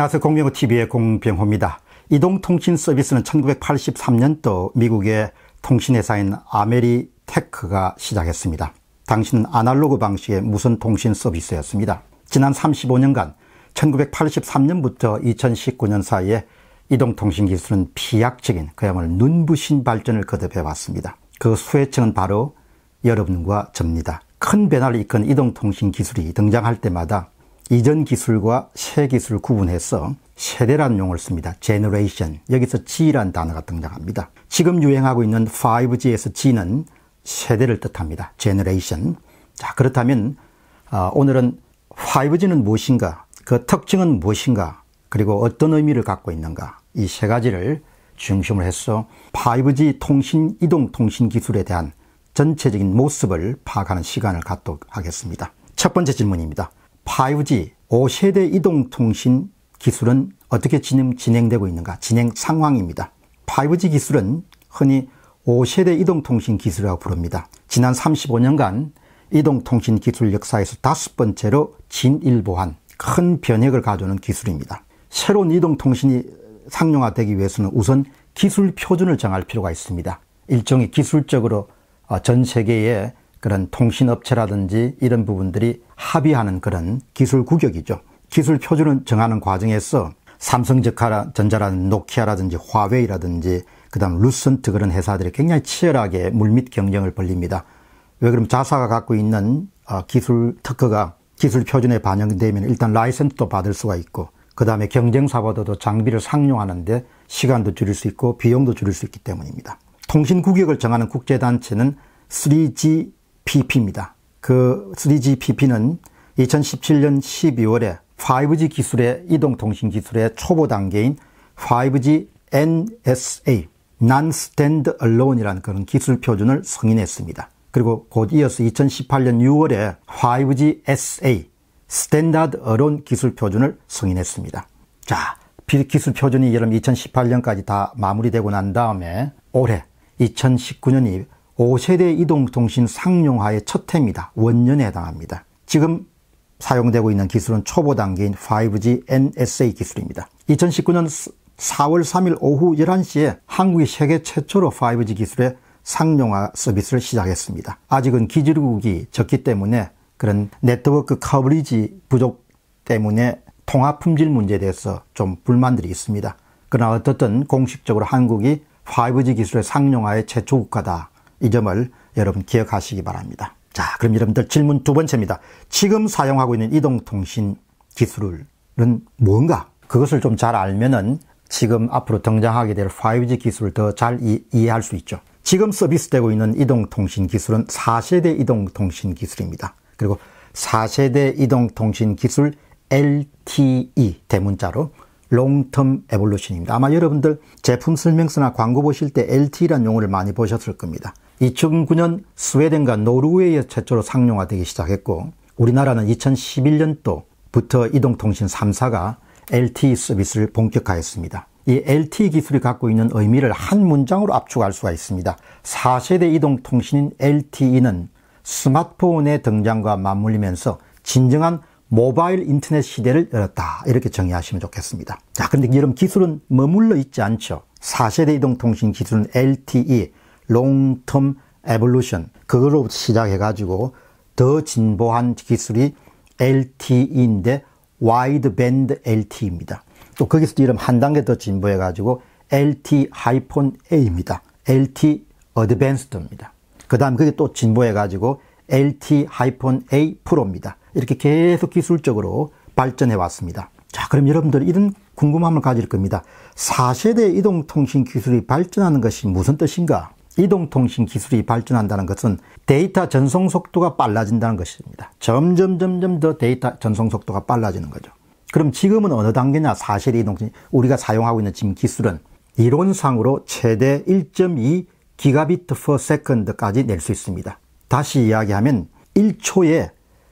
안녕하세요. 공병호 TV의 공병호입니다. 이동통신 서비스는 1983년도 미국의 통신회사인 아메리테크가 시작했습니다. 당시는 아날로그 방식의 무선 통신 서비스였습니다. 지난 35년간 1983년부터 2019년 사이에 이동통신 기술은 피약적인 그야말로 눈부신 발전을 거듭해 왔습니다. 그 수혜층은 바로 여러분과 접니다. 큰 변화를 이끈 이동통신 기술이 등장할 때마다 이전 기술과 새 기술 구분해서 세대라는 용어를 씁니다. generation. 여기서 G라는 단어가 등장합니다. 지금 유행하고 있는 5G에서 G는 세대를 뜻합니다. generation. 자, 그렇다면 어, 오늘은 5G는 무엇인가? 그 특징은 무엇인가? 그리고 어떤 의미를 갖고 있는가? 이 세 가지를 중심으로 해서 5G 통신 이동 통신 기술에 대한 전체적인 모습을 파악하는 시간을 갖도록 하겠습니다. 첫 번째 질문입니다. 5G 5세대 이동통신 기술은 어떻게 진행, 되고 있는가 진행 상황입니다. 5G 기술은 흔히 5세대 이동통신 기술이라고 부릅니다. 지난 35년간 이동통신 기술 역사에서 다섯 번째로 진일보한 큰 변혁을 가져오는 기술입니다. 새로운 이동통신이 상용화되기 위해서는 우선 기술 표준을 정할 필요가 있습니다. 일종의 기술적으로 어, 전 세계에 그런 통신업체라든지 이런 부분들이 합의하는 그런 기술 구격이죠. 기술 표준을 정하는 과정에서 삼성전자라든지 노키아라든지 화웨이라든지 그다음 루선트 그런 회사들이 굉장히 치열하게 물밑 경쟁을 벌립니다. 왜 그럼 자사가 갖고 있는 어, 기술 특허가 기술 표준에 반영되면 일단 라이센스도 받을 수가 있고 그 다음에 경쟁사보다도 장비를 상용하는데 시간도 줄일 수 있고 비용도 줄일 수 있기 때문입니다. 통신 구격을 정하는 국제단체는 3G 3GPP입니다. 그 3GPP는 2017년 12월에 5G 기술의 이동통신 기술의 초보 단계인 5G NSA, Non-Stand Alone이라는 그런 기술 표준을 승인했습니다. 그리고 곧 이어서 2018년 6월에 5G SA, Standard Alone 기술 표준을 승인했습니다. 자, 기술 표준이 여름 2018년까지 다 마무리되고 난 다음에 올해 2019년이 5세대 이동통신 상용화의 첫 해입니다. 원년에 해당합니다. 지금 사용되고 있는 기술은 초보 단계인 5G NSA 기술입니다. 2019년 4월 3일 오후 11시에 한국이 세계 최초로 5G 기술의 상용화 서비스를 시작했습니다. 아직은 기지국이 적기 때문에 그런 네트워크 커버리지 부족 때문에 통화 품질 문제에 대해서 좀 불만들이 있습니다. 그러나 어떻든 공식적으로 한국이 5G 기술의 상용화의 최초 국가다. 이 점을 여러분 기억하시기 바랍니다. 자, 그럼 여러분들 질문 두 번째입니다. 지금 사용하고 있는 이동통신 기술은 뭔가? 그것을 좀 잘 알면은 지금 앞으로 등장하게 될 5G 기술을 더 잘 이해할 수 있죠. 지금 서비스되고 있는 이동통신 기술은 4세대 이동통신 기술입니다. 그리고 4세대 이동통신 기술 LTE 대문자로 롱텀 에볼루션입니다. 아마 여러분들 제품 설명서나 광고 보실 때 LTE란 용어를 많이 보셨을 겁니다. 2009년 스웨덴과 노르웨이에 서 최초로 상용화되기 시작했고 우리나라는 2011년도부터 이동통신 3사가 LTE 서비스를 본격화했습니다. 이 LTE 기술이 갖고 있는 의미를 한 문장으로 압축할 수가 있습니다. 4세대 이동통신인 LTE는 스마트폰의 등장과 맞물리면서 진정한 모바일 인터넷 시대를 열었다. 이렇게 정의하시면 좋겠습니다. 자, 근데 여러분 기술은 머물러 있지 않죠. 4세대 이동통신 기술은 LTE, Long Term Evolution. 그거로부터 시작해가지고 더 진보한 기술이 LTE인데 Wide Band LTE입니다. 또 거기서 그 도 이름 한 단계 더 진보해가지고 LTE 하폰 A입니다. LTE a d v a n c e d 입니다그 다음 그게 또 진보해가지고 LTE 하이폰 A 프로입니다. 이렇게 계속 기술적으로 발전해 왔습니다. 자, 그럼 여러분들 이런 궁금함을 가질 겁니다. 4세대 이동통신 기술이 발전하는 것이 무슨 뜻인가? 이동통신 기술이 발전한다는 것은 데이터 전송 속도가 빨라진다는 것입니다. 점점 점점 더 데이터 전송 속도가 빨라지는 거죠. 그럼 지금은 어느 단계냐? 4세대 이동통신 우리가 사용하고 있는 지금 기술은 이론상으로 최대 1.2 기가비트 퍼 세컨드까지 낼 수 있습니다. 다시 이야기하면 1초에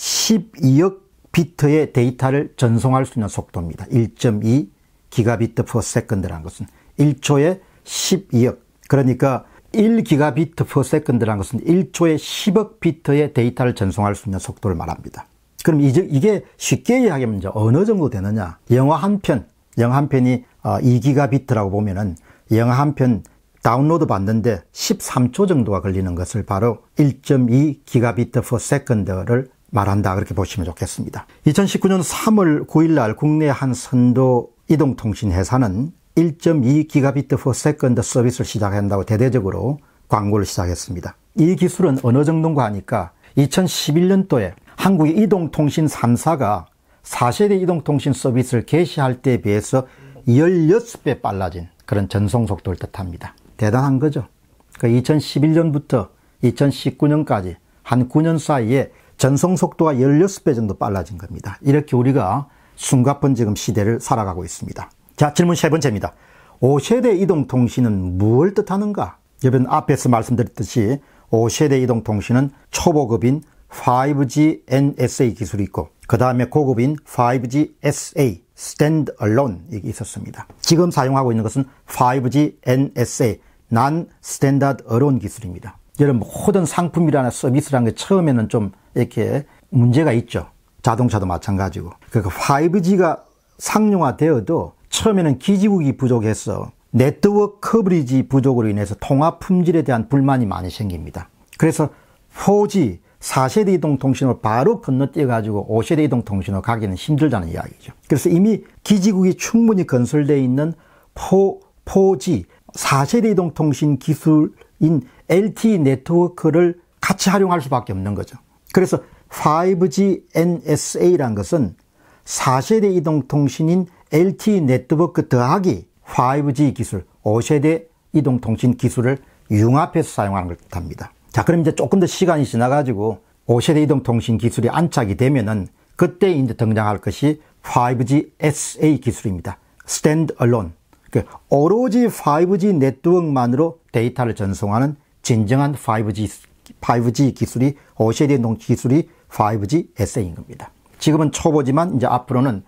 12억 비트의 데이터를 전송할 수 있는 속도입니다. 1.2 기가비트 퍼 세컨드라는 것은 1초에 12억 그러니까 1기가비트 퍼 세컨드라는 것은 1초에 10억 비트의 데이터를 전송할 수 있는 속도를 말합니다. 그럼 이제 이게 쉽게 이야기하면 이제 어느 정도 되느냐? 영화 한 편, 영화 한 편이 2기가비트라고 어, 보면은 영화 한 편 다운로드 받는데 13초 정도가 걸리는 것을 바로 1.2기가비트 퍼 세컨드를 말한다 그렇게 보시면 좋겠습니다. 2019년 3월 9일 날 국내 한 선도 이동통신 회사는 1.2기가비트 퍼 세컨드 서비스를 시작한다고 대대적으로 광고를 시작했습니다. 이 기술은 어느 정도인가 하니까 2011년도에 한국의 이동통신 3사가 4세대 이동통신 서비스를 개시할 때에 비해서 16배 빨라진 그런 전송 속도를 뜻합니다. 대단한 거죠. 그 2011년부터 2019년까지 한 9년 사이에 전송 속도가 16배 정도 빨라진 겁니다. 이렇게 우리가 숨가쁜 지금 시대를 살아가고 있습니다. 자, 질문 세 번째입니다. 5세대 이동통신은 무엇 뜻하는가? 여러분 앞에서 말씀드렸듯이 5세대 이동통신은 초보급인 5G NSA 기술이 있고 그 다음에 고급인 5G SA Stand Alone 이게 있었습니다. 지금 사용하고 있는 것은 5G NSA Non Standard Alone 기술입니다. 여러분 모든 상품이라나 서비스라는 게 처음에는 좀 이렇게 문제가 있죠. 자동차도 마찬가지고. 그러니까 5G가 상용화되어도 처음에는 기지국이 부족해서 네트워크 커버리지 부족으로 인해서 통화 품질에 대한 불만이 많이 생깁니다. 그래서 4G, 4세대 이동 통신으로 바로 건너뛰어가지고 5세대 이동 통신으로 가기는 힘들다는 이야기죠. 그래서 이미 기지국이 충분히 건설되어 있는 4, 4G, 4세대 이동 통신 기술인 LTE 네트워크를 같이 활용할 수밖에 없는 거죠. 그래서 5G NSA란 것은 4세대 이동통신인 LTE 네트워크 더하기 5G 기술, 5세대 이동통신 기술을 융합해서 사용하는 걸 뜻합니다. 자, 그럼 이제 조금 더 시간이 지나가지고 5세대 이동통신 기술이 안착이 되면은 그때 이제 등장할 것이 5G SA 기술입니다. Stand Alone. 그 오로지 5G 네트워크만으로 데이터를 전송하는 진정한 5G 5G 기술이 OCD의 기술이 5G SA인 겁니다. 지금은 초보지만 이제 앞으로는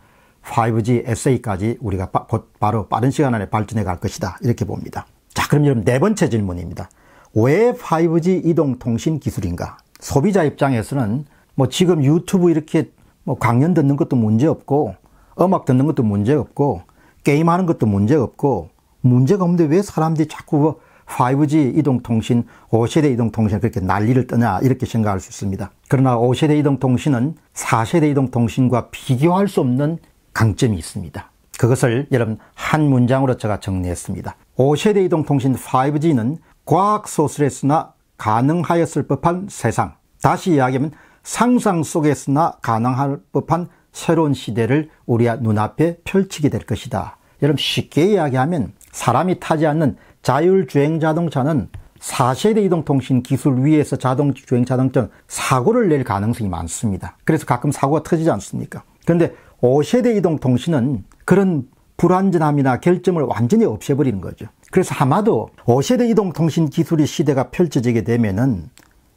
5G SA까지 우리가 바, 곧 바로 빠른 시간 안에 발전해 갈 것이다. 이렇게 봅니다. 자, 그럼 여러분 네 번째 질문입니다. 왜 5G 이동통신 기술인가? 소비자 입장에서는 뭐 지금 유튜브 이렇게 뭐 강연 듣는 것도 문제 없고 음악 듣는 것도 문제 없고 게임하는 것도 문제 없고 문제가 없는데 왜 사람들이 자꾸 뭐 5G 이동통신, 5세대 이동통신 그렇게 난리를 떠냐 이렇게 생각할 수 있습니다. 그러나 5세대 이동통신은 4세대 이동통신과 비교할 수 없는 강점이 있습니다. 그것을 여러분 한 문장으로 제가 정리했습니다. 5세대 이동통신 5G는 과학 소설에서나 가능하였을 법한 세상, 다시 이야기하면 상상 속에서나 가능할 법한 새로운 시대를 우리가 눈앞에 펼치게 될 것이다. 여러분 쉽게 이야기하면 사람이 타지 않는 자율주행 자동차는 4세대 이동통신 기술 위에서 자동주행 자동차는 사고를 낼 가능성이 많습니다. 그래서 가끔 사고가 터지지 않습니까? 그런데 5세대 이동통신은 그런 불완전함이나 결점을 완전히 없애버리는 거죠. 그래서 아마도 5세대 이동통신 기술의 시대가 펼쳐지게 되면은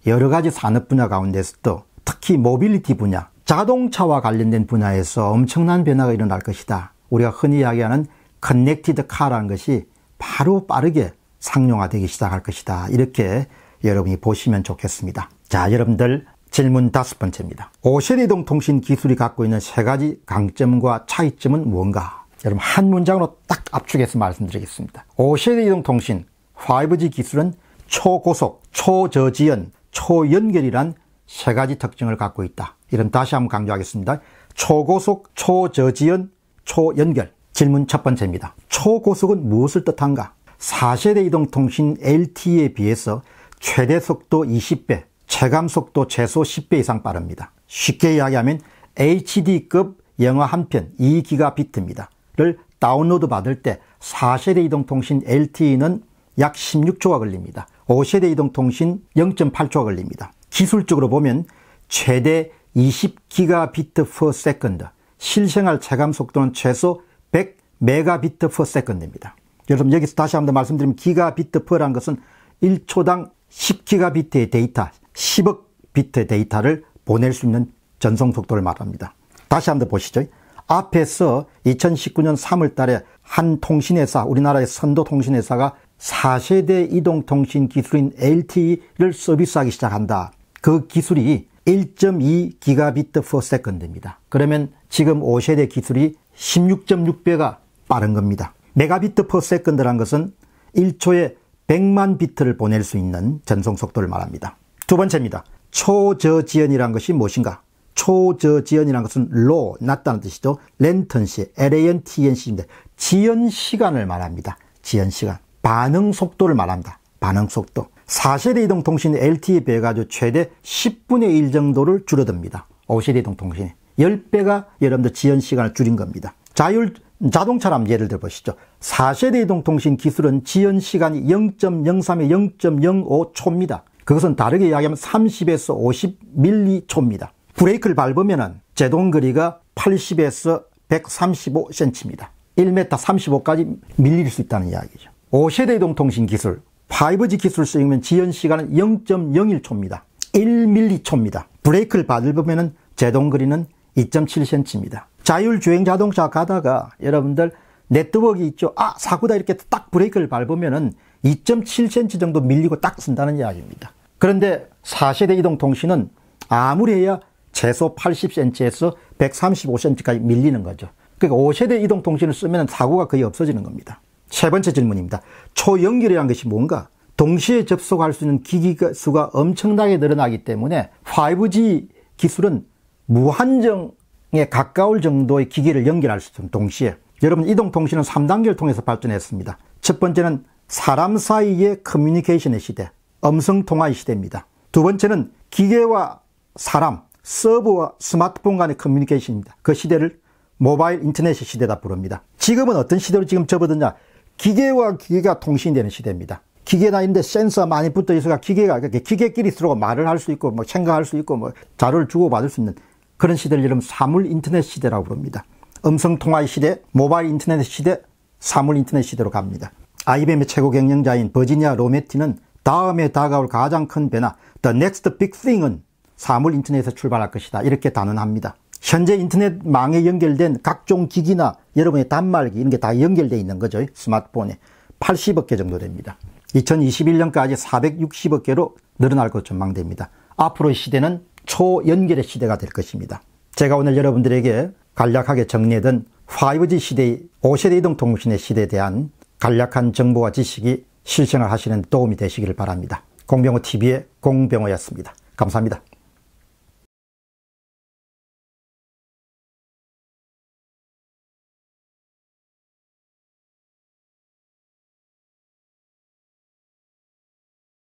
여러 가지 산업 분야 가운데서도 특히 모빌리티 분야, 자동차와 관련된 분야에서 엄청난 변화가 일어날 것이다. 우리가 흔히 이야기하는 커넥티드 카라는 것이 바로 빠르게 상용화되기 시작할 것이다. 이렇게 여러분이 보시면 좋겠습니다. 자, 여러분들 질문 다섯 번째입니다. 오세리동 통신 기술이 갖고 있는 세 가지 강점과 차이점은 뭔가? 여러분 한 문장으로 딱 압축해서 말씀드리겠습니다. 오세리동 통신 5G 기술은 초고속, 초저지연, 초연결이란 세 가지 특징을 갖고 있다. 이런 다시 한번 강조하겠습니다. 초고속, 초저지연, 초연결. 질문 첫 번째입니다. 초고속은 무엇을 뜻한가? 4세대 이동통신 LTE에 비해서 최대 속도 20배, 체감 속도 최소 10배 이상 빠릅니다. 쉽게 이야기하면 HD급 영화 한 편 2기가비트입니다. 를 다운로드 받을 때 4세대 이동통신 LTE는 약 16초가 걸립니다. 5세대 이동통신 0.8초가 걸립니다. 기술적으로 보면 최대 20기가비트 퍼 세컨드, 실생활 체감 속도는 최소 메가비트 퍼 세컨드입니다. 여러분 여기서 다시 한번 말씀드리면 기가비트 퍼라는 것은 1초당 10기가비트의 데이터, 10억 비트의 데이터를 보낼 수 있는 전송 속도를 말합니다. 다시 한번 보시죠. 앞에서 2019년 3월 달에 한 통신회사, 우리나라의 선도통신회사가 4세대 이동통신 기술인 LTE를 서비스하기 시작한다. 그 기술이 1.2 기가비트 퍼 세컨드입니다. 그러면 지금 5세대 기술이 16.6배가 빠른 겁니다. 메가비트 퍼 세컨드란 것은 1초에 100만 비트를 보낼 수 있는 전송 속도를 말합니다. 두 번째입니다. 초저지연이란 것이 무엇인가? 초저지연이란 것은 low, 낮다는 뜻이죠. 랜턴시, LANTNC인데 지연 시간을 말합니다. 지연 시간. 반응 속도를 말합니다. 반응 속도. 4세대 이동통신 LTE 배가주 최대 10분의 1 정도를 줄어듭니다. 5세대 이동통신이. 10배가 여러분들 지연 시간을 줄인 겁니다. 자율, 자동차람 예를 들어보시죠. 4세대 이동통신 기술은 지연 시간이 0.03에 0.05초입니다. 그것은 다르게 이야기하면 30에서 50밀리초입니다. 브레이크를 밟으면 제동거리가 80에서 135cm입니다. 1m 35까지 밀릴 수 있다는 이야기죠. 5세대 이동통신 기술, 5G 기술 쓰이면 지연 시간은 0.01초입니다. 1밀리초입니다. 브레이크를 밟으면 제동거리는 2.7cm입니다. 자율주행 자동차 가다가 여러분들 네트워크 있죠. 아 사고다 이렇게 딱 브레이크를 밟으면은 2.7cm 정도 밀리고 딱 쓴다는 이야기입니다. 그런데 4세대 이동통신은 아무리 해야 최소 80cm에서 135cm까지 밀리는 거죠. 그러니까 5세대 이동통신을 쓰면 사고가 거의 없어지는 겁니다. 세 번째 질문입니다. 초연결이란 것이 뭔가? 동시에 접속할 수 있는 기기 수가 엄청나게 늘어나기 때문에 5G 기술은 무한정 에 가까울 정도의 기기를 연결할 수 있는 동시에 여러분 이동통신은 3단계를 통해서 발전했습니다. 첫 번째는 사람 사이의 커뮤니케이션의 시대, 음성통화의 시대입니다. 두 번째는 기계와 사람, 서버와 스마트폰 간의 커뮤니케이션입니다. 그 시대를 모바일 인터넷의 시대다 부릅니다. 지금은 어떤 시대로 지금 접어드냐? 기계와 기계가 통신되는 시대입니다. 기계나 이런데 센서 많이 붙어 있어가 기계가 기계끼리 서로 말을 할 수 있고 뭐 생각할 수 있고 뭐 자료를 주고받을 수 있는 그런 시대를 여러분 사물 인터넷 시대라고 부릅니다. 음성 통화의 시대, 모바일 인터넷 시대, 사물 인터넷 시대로 갑니다. IBM의 최고 경영자인 버지니아 로메티는 다음에 다가올 가장 큰 변화, the next big thing은 사물 인터넷에서 출발할 것이다. 이렇게 단언합니다. 현재 인터넷 망에 연결된 각종 기기나 여러분의 단말기 이런 게 다 연결되어 있는 거죠. 스마트폰에. 80억 개 정도 됩니다. 2021년까지 460억 개로 늘어날 것 전망됩니다. 앞으로의 시대는 초연결의 시대가 될 것입니다. 제가 오늘 여러분들에게 간략하게 정리해둔 5G 시대의 5세대 이동 통신의 시대에 대한 간략한 정보와 지식이 실생활 하시는 도움이 되시기를 바랍니다. 공병호 TV의 공병호였습니다. 감사합니다.